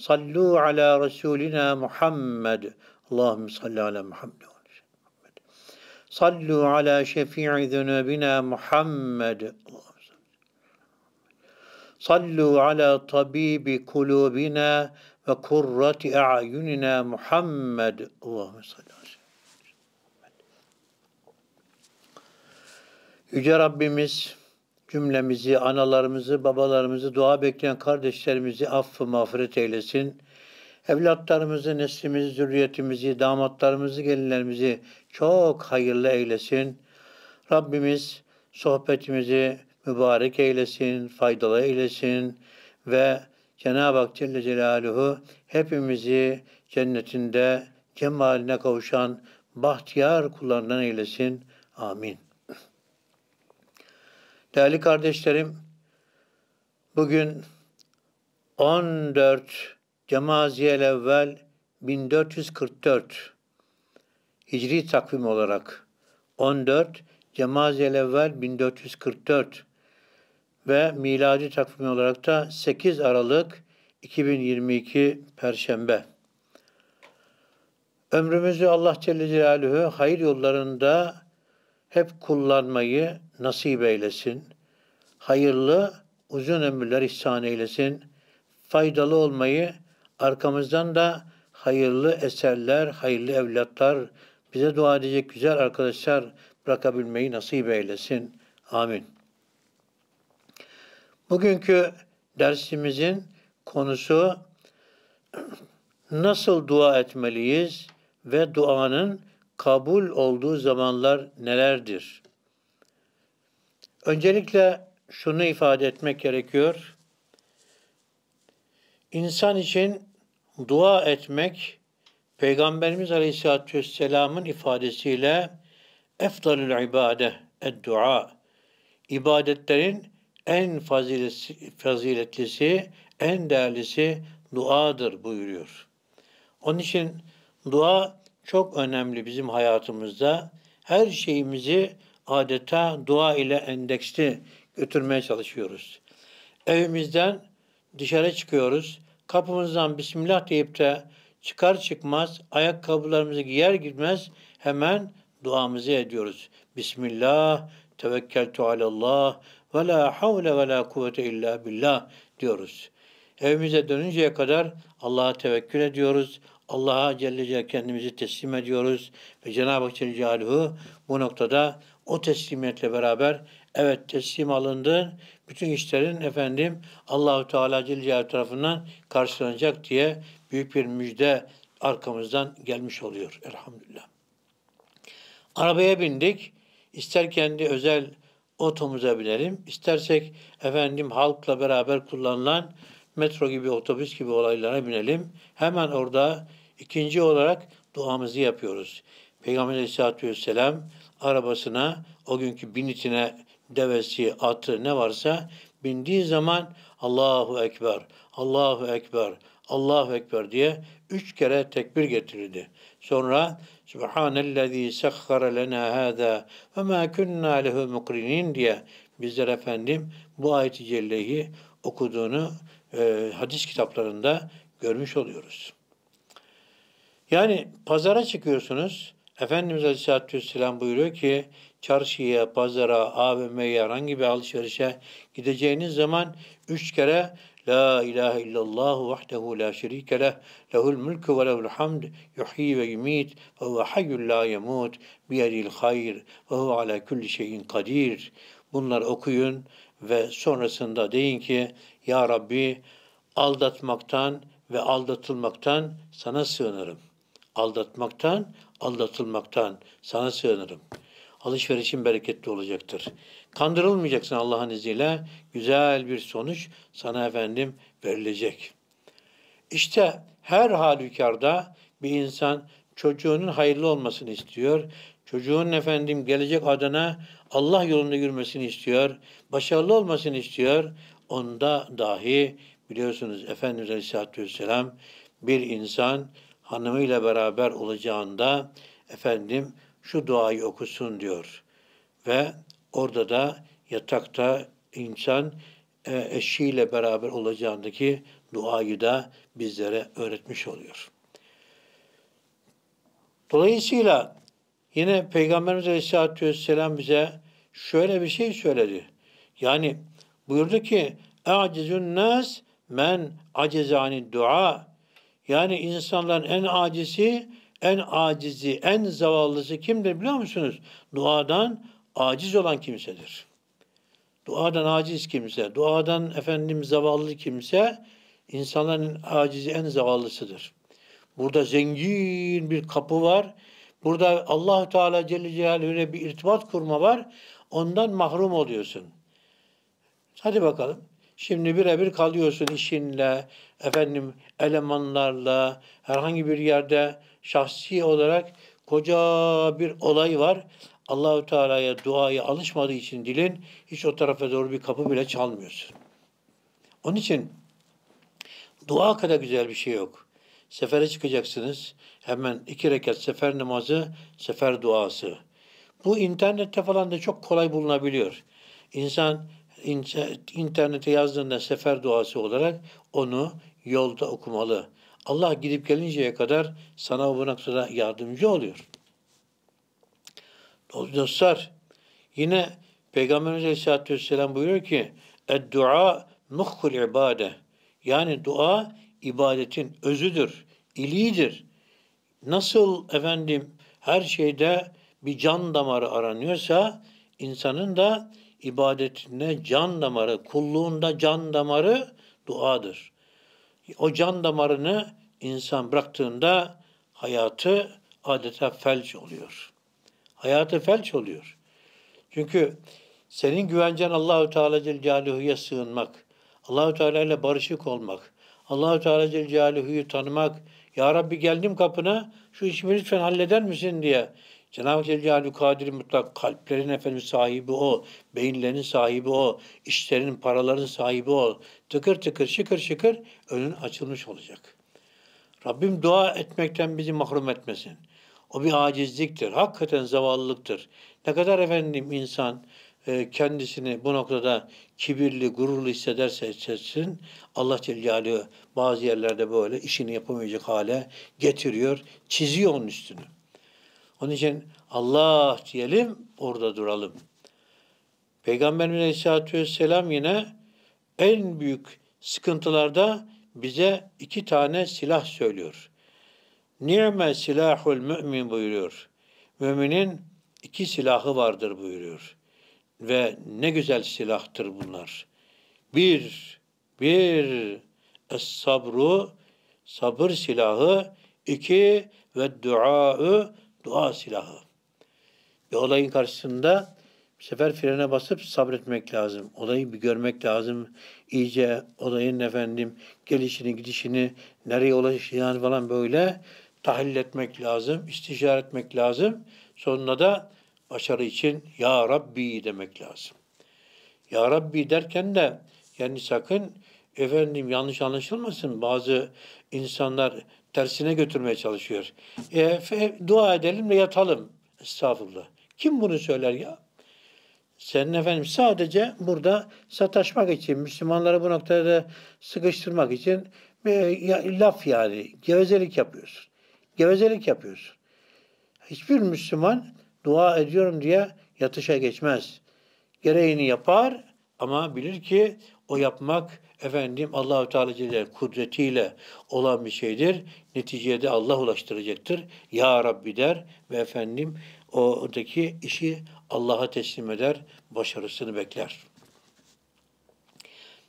Sallu ala Resulina Muhammed. Allahümme salli ala Muhammed. Sallu ala şefi'i zunubina Muhammed. Sallu ala tabibi kulubina ve kurrati a'yunina Muhammed. Allahümme salli ala Yüce Rabbimiz cümlemizi, analarımızı, babalarımızı, dua bekleyen kardeşlerimizi affı mağfiret eylesin. Evlatlarımızı, neslimizi, zürriyetimizi, damatlarımızı, gelinlerimizi çok hayırlı eylesin. Rabbimiz sohbetimizi mübarek eylesin, faydalı eylesin ve Cenab-ı Hak Celle Celaluhu hepimizi cennetinde cemaline kavuşan bahtiyar kullarından eylesin. Amin. Değerli kardeşlerim, bugün 14 Cemaziyel Evvel 1444 Hicri takvim olarak 14 Cemaziyel Evvel 1444 ve miladi takvim olarak da 8 Aralık 2022 Perşembe. Ömrümüzü Allah Celle Celaluhu hayır yollarında hep kullanmayı nasip eylesin. Hayırlı, uzun ömürler ihsan eylesin. Faydalı olmayı, arkamızdan da hayırlı eserler, hayırlı evlatlar, bize dua edecek güzel arkadaşlar bırakabilmeyi nasip eylesin. Amin. Bugünkü dersimizin konusu nasıl dua etmeliyiz ve duanın kabul olduğu zamanlar nelerdir? Öncelikle şunu ifade etmek gerekiyor. İnsan için dua etmek Peygamberimiz Aleyhisselatü Vesselam'ın ifadesiyle efdalül ibade dua ibadetlerin en faziletlisi, faziletlisi, en değerlisi duadır buyuruyor. Onun için dua çok önemli bizim hayatımızda. Her şeyimizi adeta dua ile endeksli götürmeye çalışıyoruz. Evimizden dışarı çıkıyoruz. Kapımızdan Bismillah deyip de çıkar çıkmaz ayakkabılarımızı giyer girmez hemen duamızı ediyoruz. Bismillah, tevekkeltu alallah ve la havle ve la kuvvete illa billah diyoruz. Evimize dönünceye kadar Allah'a tevekkül ediyoruz. Allah'a Celle Celle kendimizi teslim ediyoruz. Ve Cenab-ı Hak Celle bu noktada o teslimiyetle beraber evet teslim alındı. Bütün işlerin efendim Allahu Teala Celle tarafından karşılanacak diye büyük bir müjde arkamızdan gelmiş oluyor elhamdülillah. Arabaya bindik. İster kendi özel otomuza binelim, istersek efendim halkla beraber kullanılan metro gibi, otobüs gibi olaylara binelim. Hemen orada ikinci olarak duamızı yapıyoruz. Peygamber Aleyhisselatü Vesselam arabasına, o günkü binitine devesi, atı ne varsa bindiği zaman Allahu Ekber, Allahu Ekber, Allahu Ekber diye üç kere tekbir getirirdi. Sonra Subhanellezî sekhara lena hâzâ ve mâ künnâ lehu mukrinin diye bizler efendim bu ayet-i celleyi okuduğunu e, hadis kitaplarında görmüş oluyoruz. Yani pazara çıkıyorsunuz, Efendimiz Aleyhisselatü Vesselam buyuruyor ki çarşıya, pazara, AVM'ye herhangi bir alışverişe gideceğiniz zaman üç kere La ilahe illallah vahdehu la şerike leh lehul mülkü ve lehul hamd yuhyi ve yumit ve huve hayyul la yemut biyedil hayr ve huve ala kulli şeyin kadir. Bunları okuyun ve sonrasında deyin ki Ya Rabbi aldatmaktan ve aldatılmaktan sana sığınırım. Aldatmaktan, aldatılmaktan sana sığınırım. Alışverişin bereketli olacaktır. Kandırılmayacaksın Allah'ın izniyle. Güzel bir sonuç sana efendim verilecek. İşte her halükarda bir insan çocuğunun hayırlı olmasını istiyor. Çocuğun efendim gelecek adına Allah yolunda yürümesini istiyor. Başarılı olmasını istiyor. Onda dahi biliyorsunuz Efendimiz Aleyhisselatü Vesselam bir insan hanımıyla beraber olacağında efendim şu duayı okusun diyor. Ve orada da yatakta insan e, eşiyle beraber olacağındaki duayı da bizlere öğretmiş oluyor. Dolayısıyla yine Peygamberimiz Aleyhisselatü Vesselam bize şöyle bir şey söyledi. Yani buyurdu ki اَعْجِزُ النَّاسِ men acezani dua yani insanların en acisi, en acizi, en zavallısı kimdir biliyor musunuz? Duadan aciz olan kimsedir. Duadan aciz kimse, duadan efendim zavallı kimse, insanların acizi en zavallısıdır. Burada zengin bir kapı var. Burada allah Teala Celle Celaluhu'yla bir irtibat kurma var. Ondan mahrum oluyorsun. Hadi bakalım. Şimdi birebir kalıyorsun işinle, efendim elemanlarla herhangi bir yerde şahsi olarak koca bir olay var. Allahu Teala'ya duaya alışmadığı için dilin hiç o tarafa doğru bir kapı bile çalmıyorsun. Onun için dua kadar güzel bir şey yok. Sefere çıkacaksınız. Hemen iki rekat sefer namazı, sefer duası. Bu internette falan da çok kolay bulunabiliyor. İnsan internete yazdığında sefer duası olarak onu yolda okumalı. Allah gidip gelinceye kadar sana bu noktada yardımcı oluyor. Dostlar yine Peygamberimiz Aleyhisselatü Vesselam buyuruyor ki dua muhkul ibade. Yani dua ibadetin özüdür, iliğidir. Nasıl efendim her şeyde bir can damarı aranıyorsa insanın da ibadetine can damarı, kulluğunda can damarı duadır o can damarını insan bıraktığında hayatı adeta felç oluyor. Hayatı felç oluyor. Çünkü senin güvencen Allahü Teala Celaluhu'ya sığınmak, Allahü Teala ile barışık olmak, Allahü Teala Celaluhu'yu tanımak, Ya Rabbi geldim kapına, şu işimi lütfen halleder misin diye Cenab-ı Celle i Kadir mutlak kalplerin efendim sahibi o, beyinlerin sahibi o, işlerin, paraların sahibi o. Tıkır tıkır, şıkır şıkır önün açılmış olacak. Rabbim dua etmekten bizi mahrum etmesin. O bir acizliktir, hakikaten zavallıktır. Ne kadar efendim insan e, kendisini bu noktada kibirli, gururlu hissederse hissetsin, Allah Celle bazı yerlerde böyle işini yapamayacak hale getiriyor, çiziyor onun üstünü. Onun için Allah diyelim, orada duralım. Peygamberimiz Aleyhisselatü Vesselam yine en büyük sıkıntılarda bize iki tane silah söylüyor. Ni'me silahul mümin buyuruyor. Müminin iki silahı vardır buyuruyor. Ve ne güzel silahtır bunlar. Bir, bir es sabru, sabır silahı. iki ve dua'ı, Dua silahı. Ve olayın karşısında bu sefer frene basıp sabretmek lazım. Olayı bir görmek lazım. İyice olayın efendim gelişini, gidişini, nereye ulaşacağını falan böyle tahlil etmek lazım, istişare etmek lazım. Sonunda da başarı için Ya Rabbi demek lazım. Ya Rabbi derken de yani sakın efendim yanlış anlaşılmasın. Bazı insanlar tersine götürmeye çalışıyor. E, fe, dua edelim ve yatalım. Estağfurullah. Kim bunu söyler ya? Senin efendim sadece burada sataşmak için, Müslümanları bu noktada sıkıştırmak için e, ya, laf yani, gevezelik yapıyorsun. Gevezelik yapıyorsun. Hiçbir Müslüman dua ediyorum diye yatışa geçmez. Gereğini yapar ama bilir ki o yapmak efendim Allahü Teala Celle kudretiyle olan bir şeydir. Neticede Allah ulaştıracaktır. Ya Rabbi der ve efendim oradaki işi Allah'a teslim eder, başarısını bekler.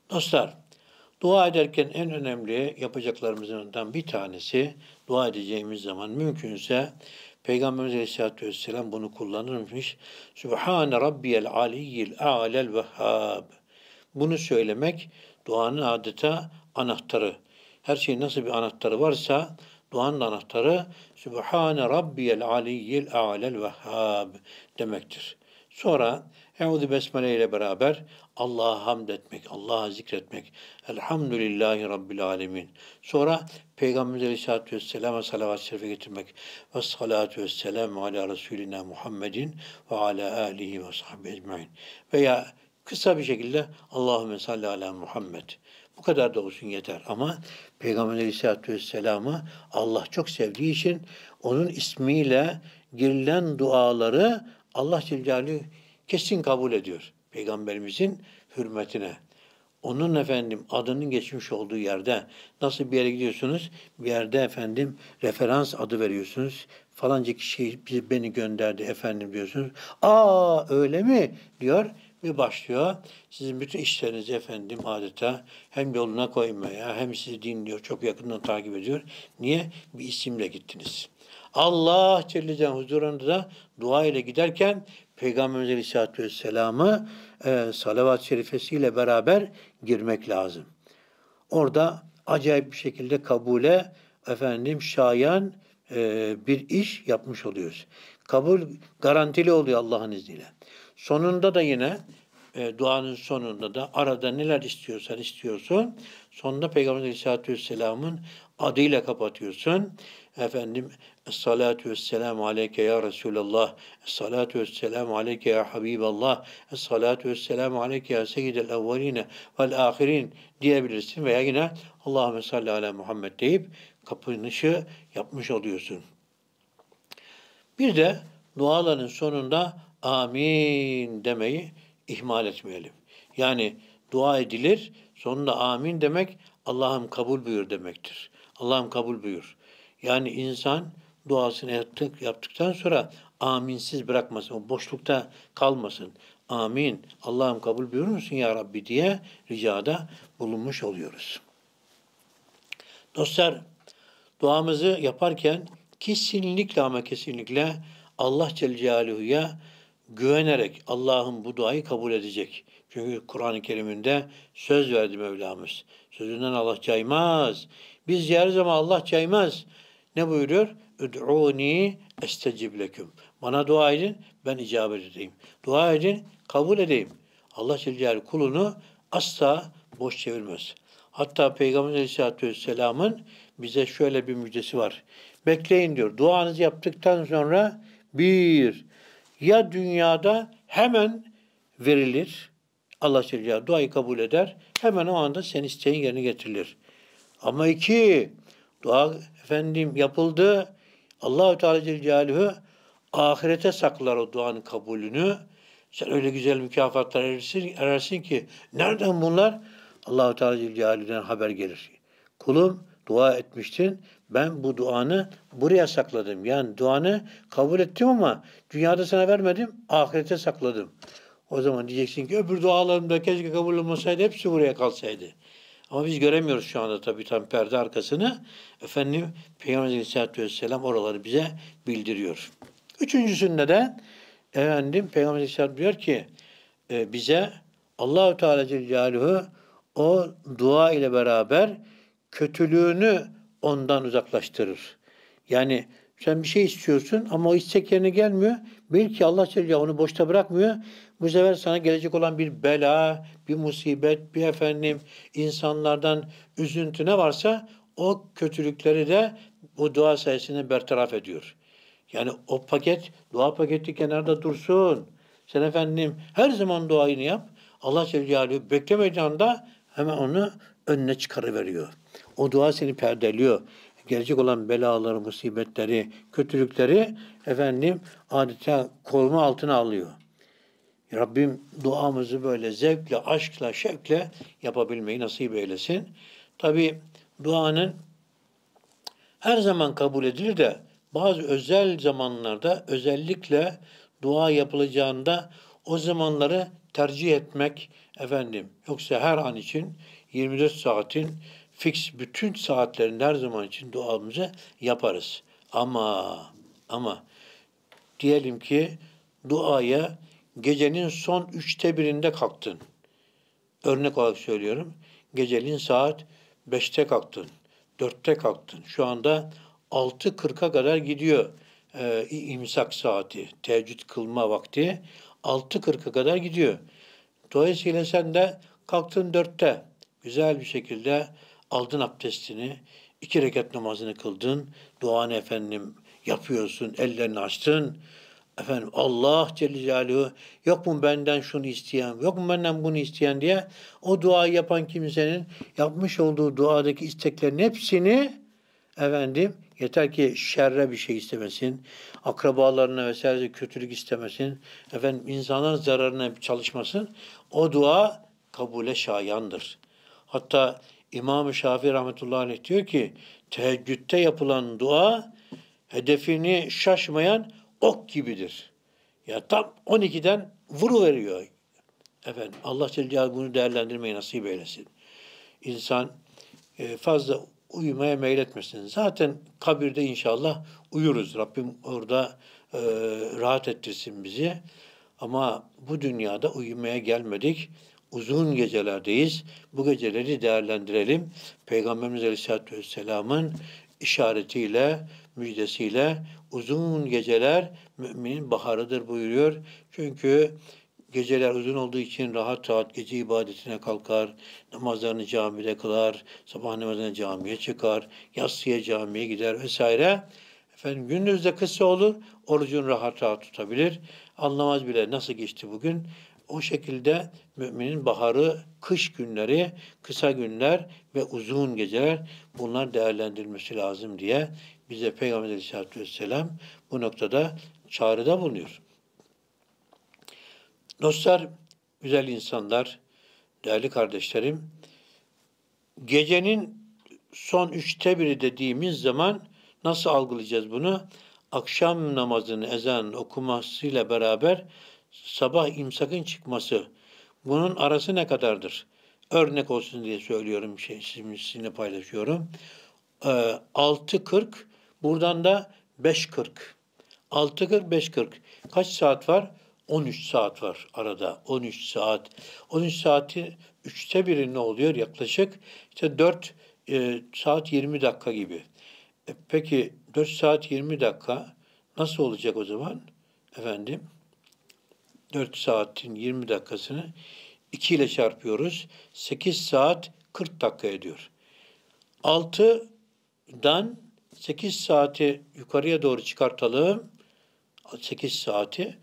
Dostlar, dua ederken en önemli yapacaklarımızdan bir tanesi dua edeceğimiz zaman mümkünse Peygamberimiz Aleyhisselatü Vesselam bunu kullanırmış. Sübhane Rabbiyel Aliyyil A'lel Vehhab. Bunu söylemek Duanın adeta anahtarı. Her şeyin nasıl bir anahtarı varsa duanın anahtarı Sübhane Rabbiyel Aliyyil A'lel Vehhab demektir. Sonra Euzu Besmele ile beraber Allah'a hamd etmek, Allah'a zikretmek. Elhamdülillahi Rabbil Alemin. Sonra Peygamberimiz Aleyhisselatü Vesselam'a salavat-ı şerife getirmek. Ve salatu vesselamu ala Resulina Muhammedin ve ala alihi ve sahbihi ecmain. Veya Kısa bir şekilde Allahümme salli ala Muhammed. Bu kadar da olsun yeter. Ama Peygamber Aleyhisselatü Vesselam'ı Allah çok sevdiği için onun ismiyle girilen duaları Allah Celle kesin kabul ediyor. Peygamberimizin hürmetine. Onun efendim adının geçmiş olduğu yerde nasıl bir yere gidiyorsunuz? Bir yerde efendim referans adı veriyorsunuz. Falanca kişi beni gönderdi efendim diyorsunuz. Aa öyle mi? diyor ve başlıyor. Sizin bütün işlerinizi efendim adeta hem yoluna koymaya hem sizi dinliyor, çok yakından takip ediyor. Niye? Bir isimle gittiniz. Allah Celle Celaluhu huzurunda da dua ile giderken Peygamberimiz Aleyhisselatü Vesselam'ı e, salavat-ı şerifesiyle beraber girmek lazım. Orada acayip bir şekilde kabule efendim şayan e, bir iş yapmış oluyoruz. Kabul garantili oluyor Allah'ın izniyle. Sonunda da yine e, duanın sonunda da arada neler istiyorsan istiyorsun. Sonunda Peygamber Aleyhisselatü Vesselam'ın adıyla kapatıyorsun. Efendim salatü Vesselam Aleyke Ya Resulallah salatü Vesselam Aleyke Ya Habiballah salatü Vesselam Aleyke Ya Seyyidel Evveline Vel Ahirin diyebilirsin veya yine Allahümme salli ala Muhammed deyip kapanışı yapmış oluyorsun. Bir de duaların sonunda amin demeyi ihmal etmeyelim. Yani dua edilir, sonunda amin demek Allah'ım kabul buyur demektir. Allah'ım kabul buyur. Yani insan duasını yaptık, yaptıktan sonra aminsiz bırakmasın, o boşlukta kalmasın. Amin, Allah'ım kabul buyur musun ya Rabbi diye ricada bulunmuş oluyoruz. Dostlar, duamızı yaparken kesinlikle ama kesinlikle Allah Celle Celaluhu'ya güvenerek Allah'ın bu duayı kabul edecek. Çünkü Kur'an-ı Kerim'inde söz verdi Mevlamız. Sözünden Allah caymaz. Biz yeriz ama Allah caymaz. Ne buyuruyor? Üd'uni estecib leküm. Bana dua edin, ben icabet edeyim. Dua edin, kabul edeyim. Allah Celle kulunu asla boş çevirmez. Hatta Peygamber Aleyhisselatü Vesselam'ın bize şöyle bir müjdesi var. Bekleyin diyor. Duanızı yaptıktan sonra bir, ya dünyada hemen verilir. Allah Teala duayı kabul eder. Hemen o anda sen isteğin yerine getirilir. Ama iki, dua efendim yapıldı. Allahü Teala Celaluhu ahirete saklar o duanın kabulünü. Sen öyle güzel mükafatlar erersin, erersin ki nereden bunlar? Allahü Teala Celaluhu'dan haber gelir. Kulum dua etmiştin ben bu duanı buraya sakladım. Yani duanı kabul ettim ama dünyada sana vermedim, ahirete sakladım. O zaman diyeceksin ki öbür dualarım da keşke kabul olmasaydı, hepsi buraya kalsaydı. Ama biz göremiyoruz şu anda tabii tam perde arkasını. Efendim Peygamber Aleyhisselatü Vesselam oraları bize bildiriyor. Üçüncüsünde de efendim Peygamber Aleyhisselatü diyor ki e, bize Allahü Teala Celle o dua ile beraber kötülüğünü ondan uzaklaştırır. Yani sen bir şey istiyorsun ama o istek yerine gelmiyor. Bil ki Allah Celle onu boşta bırakmıyor. Bu sefer sana gelecek olan bir bela, bir musibet, bir efendim insanlardan üzüntü ne varsa o kötülükleri de bu dua sayesinde bertaraf ediyor. Yani o paket, dua paketi kenarda dursun. Sen efendim her zaman duayını yap. Allah Celle Celaluhu beklemediği hemen onu önüne çıkarıveriyor. O dua seni perdeliyor. Gelecek olan belaları, musibetleri, kötülükleri efendim adeta koruma altına alıyor. Rabbim duamızı böyle zevkle, aşkla, şevkle yapabilmeyi nasip eylesin. Tabi duanın her zaman kabul edilir de bazı özel zamanlarda özellikle dua yapılacağında o zamanları tercih etmek efendim. Yoksa her an için 24 saatin fix bütün saatlerin her zaman için duamızı yaparız. Ama ama diyelim ki duaya gecenin son üçte birinde kalktın. Örnek olarak söylüyorum. Gecenin saat beşte kalktın. Dörtte kalktın. Şu anda altı kırka kadar gidiyor e, imsak saati. Teheccüd kılma vakti altı kırka kadar gidiyor. Dolayısıyla sen de kalktın dörtte. Güzel bir şekilde aldın abdestini, iki rekat namazını kıldın, duanı efendim yapıyorsun, ellerini açtın. Efendim Allah Celle Celaluhu yok mu benden şunu isteyen, yok mu benden bunu isteyen diye o duayı yapan kimsenin yapmış olduğu duadaki isteklerin hepsini efendim yeter ki şerre bir şey istemesin, akrabalarına vesaire kötülük istemesin, efendim insanların zararına çalışmasın. O dua kabule şayandır. Hatta İmam-ı Şafii rahmetullahi aleyh diyor ki teheccütte yapılan dua hedefini şaşmayan ok gibidir. Ya tam 12'den vuru veriyor. Efendim Allah Teala bunu değerlendirmeyi nasip eylesin. İnsan e, fazla uyumaya meyletmesin. Zaten kabirde inşallah uyuruz. Rabbim orada e, rahat ettirsin bizi. Ama bu dünyada uyumaya gelmedik uzun gecelerdeyiz. Bu geceleri değerlendirelim. Peygamberimiz Aleyhisselatü Vesselam'ın işaretiyle, müjdesiyle uzun geceler müminin baharıdır buyuruyor. Çünkü Geceler uzun olduğu için rahat rahat gece ibadetine kalkar, namazlarını camide kılar, sabah namazına camiye çıkar, yatsıya camiye gider vesaire. Efendim gündüz de kısa olur, orucun rahat rahat tutabilir. Anlamaz bile nasıl geçti bugün. O şekilde müminin baharı, kış günleri, kısa günler ve uzun geceler bunlar değerlendirilmesi lazım diye bize Peygamber Aleyhisselatü Vesselam bu noktada çağrıda bulunuyor. Dostlar, güzel insanlar, değerli kardeşlerim, gecenin son üçte biri dediğimiz zaman nasıl algılayacağız bunu? Akşam namazının ezan okumasıyla beraber sabah imsakın çıkması bunun arası ne kadardır? Örnek olsun diye söylüyorum, şey, sizinle paylaşıyorum. Ee, 6.40, buradan da 5.40. 6.40, 5.40. Kaç saat var? 13 saat var arada. 13 saat. 13 saati üçte biri ne oluyor yaklaşık? İşte 4 e, saat 20 dakika gibi. E, peki 4 saat 20 dakika nasıl olacak o zaman? Efendim? 4 saatin 20 dakikasını 2 ile çarpıyoruz. 8 saat 40 dakika ediyor. 6'dan 8 saati yukarıya doğru çıkartalım. 8 saati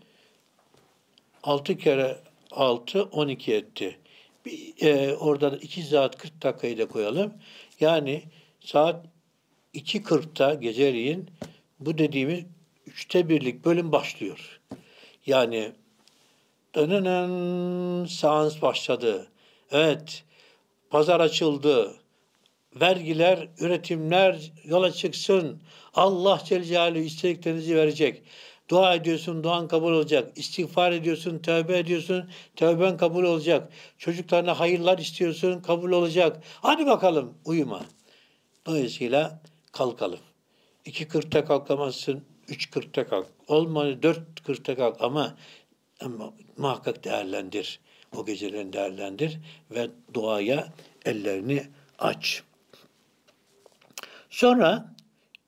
6 kere 6 12 etti. Bir, e, orada da 2 saat 40 dakikayı da koyalım. Yani saat 2.40'ta geceleyin bu dediğimiz üçte birlik bölüm başlıyor. Yani önünen seans başladı. Evet, pazar açıldı. Vergiler, üretimler yola çıksın. Allah Celle Celaluhu istediklerinizi verecek. Dua ediyorsun, duan kabul olacak. İstiğfar ediyorsun, tövbe ediyorsun, tövben kabul olacak. Çocuklarına hayırlar istiyorsun, kabul olacak. Hadi bakalım uyuma. Dolayısıyla kalkalım. 2.40'ta kalkamazsın, 3.40'ta kalk. Olmadı 4.40'ta kalk ama ama muhakkak değerlendir. O gecelerini değerlendir ve duaya ellerini aç. Sonra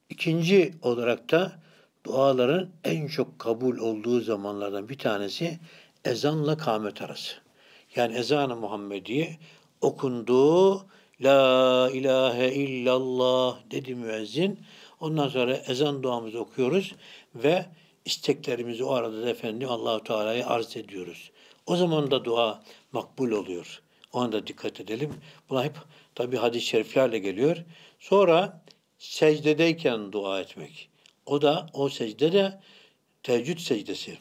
ikinci olarak da duaların en çok kabul olduğu zamanlardan bir tanesi ezanla kâmet arası. Yani ezan-ı Muhammediye okundu. La ilahe illallah dedi müezzin. Ondan sonra ezan duamızı okuyoruz ve isteklerimizi o arada Efendim efendi Allahu Teala'ya arz ediyoruz. O zaman da dua makbul oluyor. Ona da dikkat edelim. Bunlar hep tabi hadis-i şeriflerle geliyor. Sonra secdedeyken dua etmek. O da o secde de teheccüd secdesi.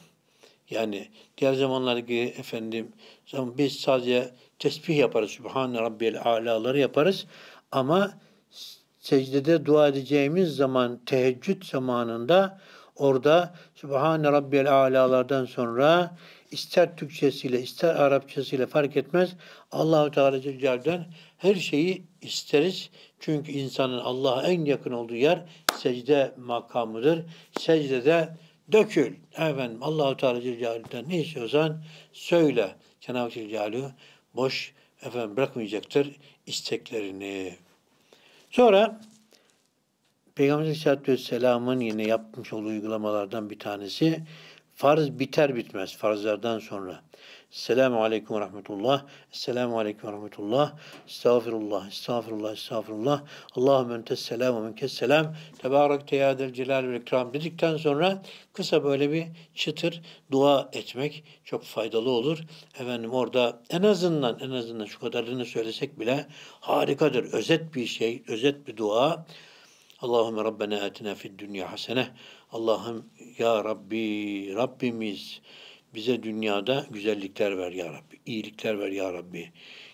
Yani diğer zamanlardaki efendim zaman biz sadece tesbih yaparız. Sübhane Rabbiyel Ala'ları yaparız. Ama secdede dua edeceğimiz zaman teheccüd zamanında orada Sübhane Rabbiyel Alalardan sonra ister Türkçesiyle ister Arapçasıyla fark etmez. Allahu Teala Celle'den her şeyi isteriz. Çünkü insanın Allah'a en yakın olduğu yer secde makamıdır. Secdede dökül. Efendim Allahu Teala Celle'den ne istiyorsan söyle. Cenab-ı Celle boş efendim bırakmayacaktır isteklerini. Sonra Peygamber Aleyhisselatü Vesselam'ın yine yapmış olduğu uygulamalardan bir tanesi farz biter bitmez farzlardan sonra. Selamu Aleyküm ve Rahmetullah. Selamu Aleyküm ve Rahmetullah. Estağfirullah, estağfirullah, estağfirullah. Allahümme entes selamu minkes selam. Tebarek teyadel celal ve ikram dedikten sonra kısa böyle bir çıtır dua etmek çok faydalı olur. Efendim orada en azından en azından şu kadarını söylesek bile harikadır. Özet bir şey, özet bir dua. Allahümme Rabbena etina fid dünya hasene. Allah'ım ya Rabbi, Rabbimiz bize dünyada güzellikler ver ya Rabbi, iyilikler ver ya Rabbi.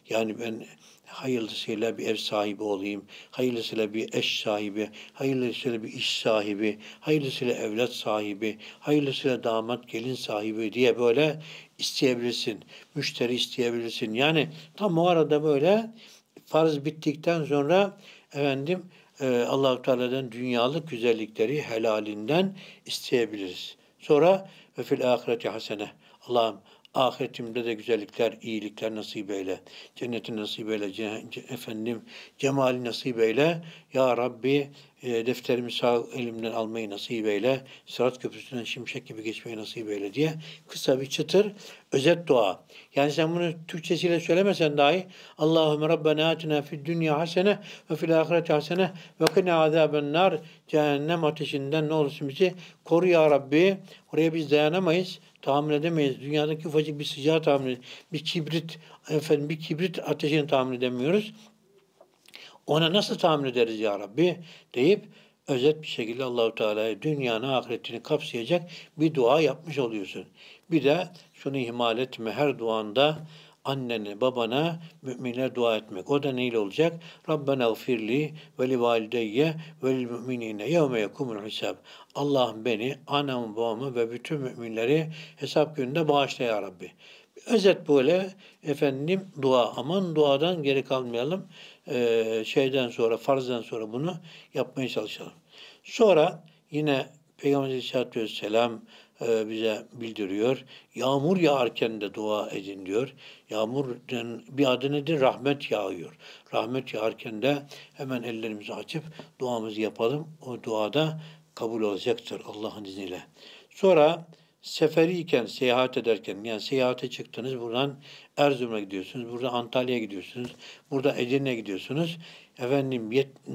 Yani ben hayırlısıyla bir ev sahibi olayım, hayırlısıyla bir eş sahibi, hayırlısıyla bir iş sahibi, hayırlısıyla evlat sahibi, hayırlısıyla damat gelin sahibi diye böyle isteyebilirsin. Müşteri isteyebilirsin. Yani tam o arada böyle farz bittikten sonra efendim e, ee, u Teala'dan dünyalık güzellikleri helalinden isteyebiliriz. Sonra ve fil ahireti hasene. Allah'ım ahiretimde de güzellikler, iyilikler nasip eyle. Cenneti nasip eyle. Ce, efendim cemali nasip eyle. Ya Rabbi e, defterimi sağ elimden almayı nasip eyle, Sırat Köprüsü'nden şimşek gibi geçmeyi nasip eyle diye kısa bir çıtır özet dua. Yani sen bunu Türkçesiyle söylemesen dahi Allahümme Rabbena atina fid dünya hasene ve fil ahireti hasene ve kına azaben nar cehennem ateşinden ne olursun bizi koru ya Rabbi. Oraya biz dayanamayız, tahammül edemeyiz. Dünyadaki ufacık bir sıcağı tahammül Bir kibrit, efendim bir kibrit ateşini tahammül edemiyoruz. Ona nasıl tahammül ederiz ya Rabbi deyip özet bir şekilde Allahu Teala'ya dünyanın ahiretini kapsayacak bir dua yapmış oluyorsun. Bir de şunu ihmal etme her duanda annene, babana, müminler dua etmek. O da neyle olacak? Rabbena gfirli ve li valideyye ve lil müminine yevme yekumul hisab. Allah beni, anam babamı ve bütün müminleri hesap gününde bağışla ya Rabbi. Özet böyle efendim dua. Aman duadan geri kalmayalım e, şeyden sonra, farzdan sonra bunu yapmaya çalışalım. Sonra yine Peygamber Aleyhisselatü Vesselam e, bize bildiriyor. Yağmur yağarken de dua edin diyor. Yağmurdan bir adı nedir? Rahmet yağıyor. Rahmet yağarken de hemen ellerimizi açıp duamızı yapalım. O duada kabul olacaktır Allah'ın izniyle. Sonra seferiyken, seyahat ederken, yani seyahate çıktınız, buradan Erzurum'a gidiyorsunuz, burada Antalya'ya gidiyorsunuz, burada Edirne'ye gidiyorsunuz. Efendim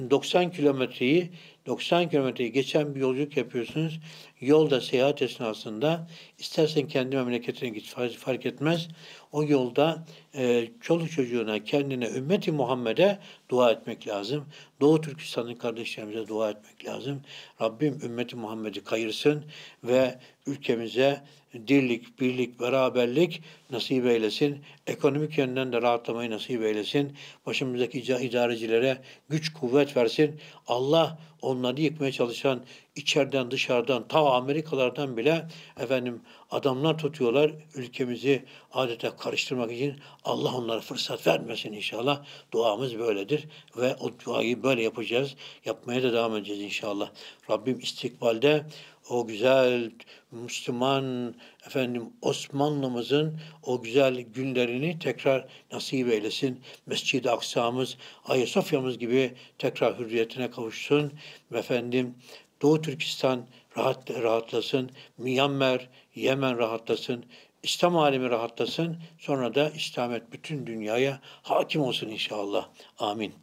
90 kilometreyi 90 kilometreyi geçen bir yolculuk yapıyorsunuz. Yolda seyahat esnasında İstersen kendi memleketine git fark etmez. O yolda e, çoluk çocuğuna, kendine, ümmeti Muhammed'e dua etmek lazım. Doğu Türkistan'ın kardeşlerimize dua etmek lazım. Rabbim ümmeti Muhammed'i kayırsın ve ülkemize dirlik, birlik, beraberlik nasip eylesin. Ekonomik yönden de rahatlamayı nasip eylesin. Başımızdaki idarecilere güç, kuvvet versin. Allah onları yıkmaya çalışan içeriden, dışarıdan, ta Amerikalardan bile efendim adamlar tutuyorlar ülkemizi adeta karıştırmak için Allah onlara fırsat vermesin inşallah. Duamız böyledir ve o duayı böyle yapacağız. Yapmaya da devam edeceğiz inşallah. Rabbim istikbalde o güzel Müslüman efendim Osmanlımızın o güzel günlerini tekrar nasip eylesin. Mescid-i Aksa'mız, Ayasofya'mız gibi tekrar hürriyetine kavuşsun. Efendim Doğu Türkistan rahat, rahatlasın, Myanmar, Yemen rahatlasın, İslam alemi rahatlasın, sonra da İslamet bütün dünyaya hakim olsun inşallah. Amin.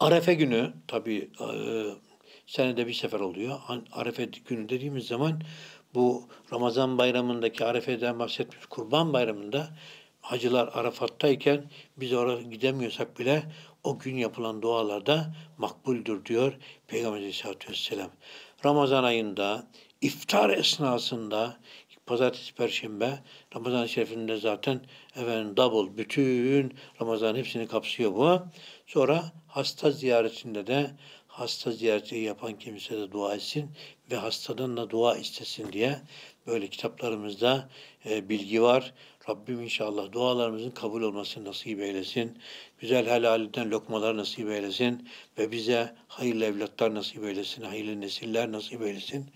Arefe günü, tabi e, senede bir sefer oluyor. Arefe günü dediğimiz zaman bu Ramazan bayramındaki Arefe'den bahsetmiş Kurban bayramında hacılar Arafat'tayken biz oraya gidemiyorsak bile o gün yapılan dualarda makbuldür diyor Peygamber Aleyhisselatü Vesselam. Ramazan ayında iftar esnasında pazartesi, perşembe Ramazan-ı Şerif'inde zaten efendim double bütün Ramazan hepsini kapsıyor bu. Sonra hasta ziyaretinde de hasta ziyareti yapan kimse de dua etsin ve hastanın da dua istesin diye böyle kitaplarımızda e, bilgi var. Rabbim inşallah dualarımızın kabul olmasını nasip eylesin. Güzel helalinden lokmalar nasip eylesin ve bize hayırlı evlatlar nasip eylesin, hayırlı nesiller nasip eylesin.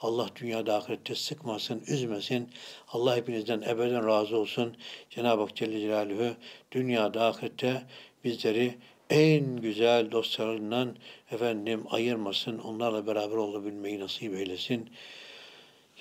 Allah dünyada ahirette sıkmasın, üzmesin. Allah hepinizden ebeden razı olsun. Cenab-ı Hak Celle Celaluhu dünyada ahirette bizleri en güzel dostlarından efendim ayırmasın, onlarla beraber olabilmeyi nasip eylesin.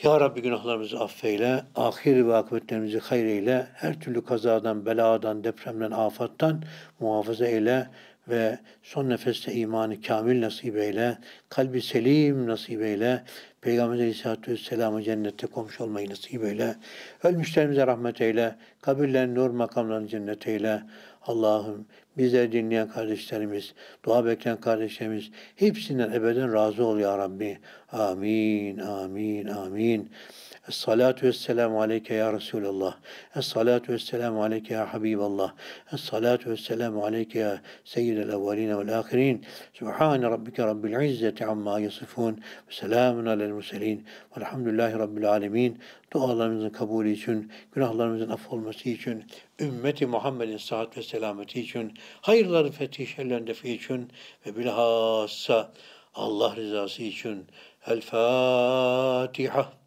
Ya Rabbi günahlarımızı affeyle, ahir ve akıbetlerimizi hayreyle, her türlü kazadan, beladan, depremden, afattan muhafaza eyle ve son nefeste imanı kamil nasip eyle, kalbi selim nasip eyle, Peygamberimiz Aleyhisselatü Vesselam'ı cennette komşu olmayı nasip eyle. Ölmüşlerimize rahmet eyle. Kabirlerin nur makamlarını cennet eyle. Allah'ım bizleri dinleyen kardeşlerimiz, dua bekleyen kardeşlerimiz hepsinden ebeden razı ol ya Rabbi. Amin, amin, amin. Esselatu vesselamu aleyke ya Resulallah. Esselatu vesselamu aleyke ya Habiballah. Esselatu vesselamu aleyke ya Seyyidel evveline vel ahirin. Subhane rabbike rabbil izzeti amma yasifun. Ve selamun alel murselin. Velhamdülillahi rabbil alemin. Dualarımızın kabulü için, günahlarımızın affolması için, ümmeti Muhammed'in sıhhat ve selameti için, hayırların fethi şerlerin defi için ve bilhassa Allah rızası için El Fatiha.